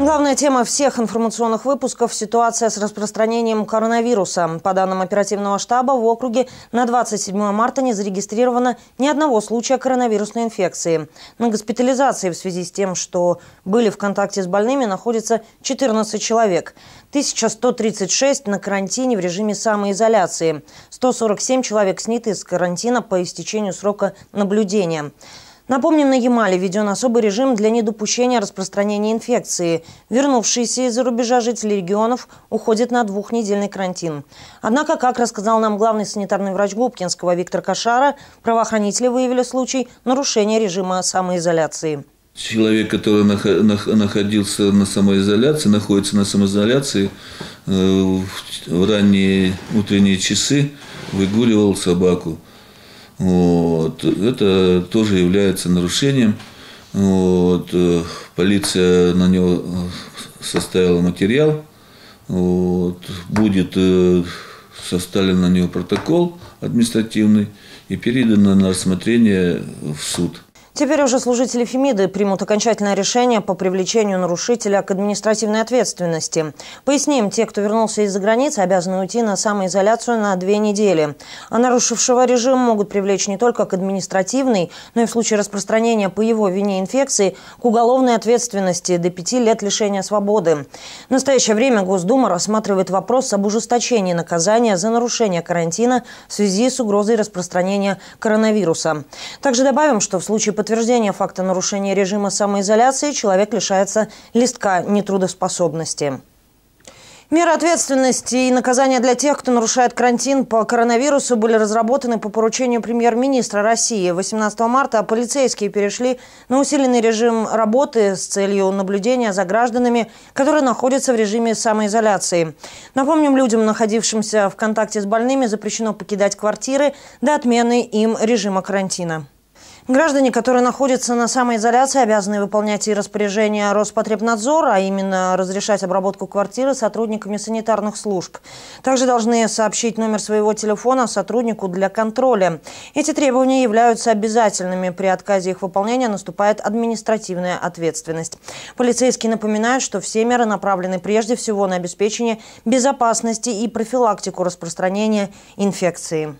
Главная тема всех информационных выпусков – ситуация с распространением коронавируса. По данным оперативного штаба, в округе на 27 марта не зарегистрировано ни одного случая коронавирусной инфекции. На госпитализации в связи с тем, что были в контакте с больными, находится 14 человек. 1136 на карантине в режиме самоизоляции. 147 человек сняты с карантина по истечению срока наблюдения. Напомним, на Ямале введен особый режим для недопущения распространения инфекции. Вернувшиеся из-за рубежа жители регионов уходят на двухнедельный карантин. Однако, как рассказал нам главный санитарный врач Губкинского Виктор Кашара, правоохранители выявили случай нарушения режима самоизоляции. Человек, который находился на самоизоляции, находится на самоизоляции э, в ранние утренние часы, выгуливал собаку. Вот. Это тоже является нарушением. Вот. Полиция на него э, составила материал. Вот. Будет э, составлен на него протокол административный и передано на рассмотрение в суд. Теперь уже служители Фемиды примут окончательное решение по привлечению нарушителя к административной ответственности. Поясним, те, кто вернулся из-за границы, обязаны уйти на самоизоляцию на две недели. А нарушившего режим могут привлечь не только к административной, но и в случае распространения по его вине инфекции к уголовной ответственности до пяти лет лишения свободы. В настоящее время Госдума рассматривает вопрос об ужесточении наказания за нарушение карантина в связи с угрозой распространения коронавируса. Также добавим, что в случае подтверждения факта нарушения режима самоизоляции человек лишается листка нетрудоспособности. Меры ответственности и наказания для тех, кто нарушает карантин по коронавирусу, были разработаны по поручению премьер-министра России. 18 марта полицейские перешли на усиленный режим работы с целью наблюдения за гражданами, которые находятся в режиме самоизоляции. Напомним, людям, находившимся в контакте с больными, запрещено покидать квартиры до отмены им режима карантина. Граждане, которые находятся на самоизоляции, обязаны выполнять и распоряжение Роспотребнадзора, а именно разрешать обработку квартиры сотрудниками санитарных служб. Также должны сообщить номер своего телефона сотруднику для контроля. Эти требования являются обязательными. При отказе их выполнения наступает административная ответственность. Полицейские напоминают, что все меры направлены прежде всего на обеспечение безопасности и профилактику распространения инфекции.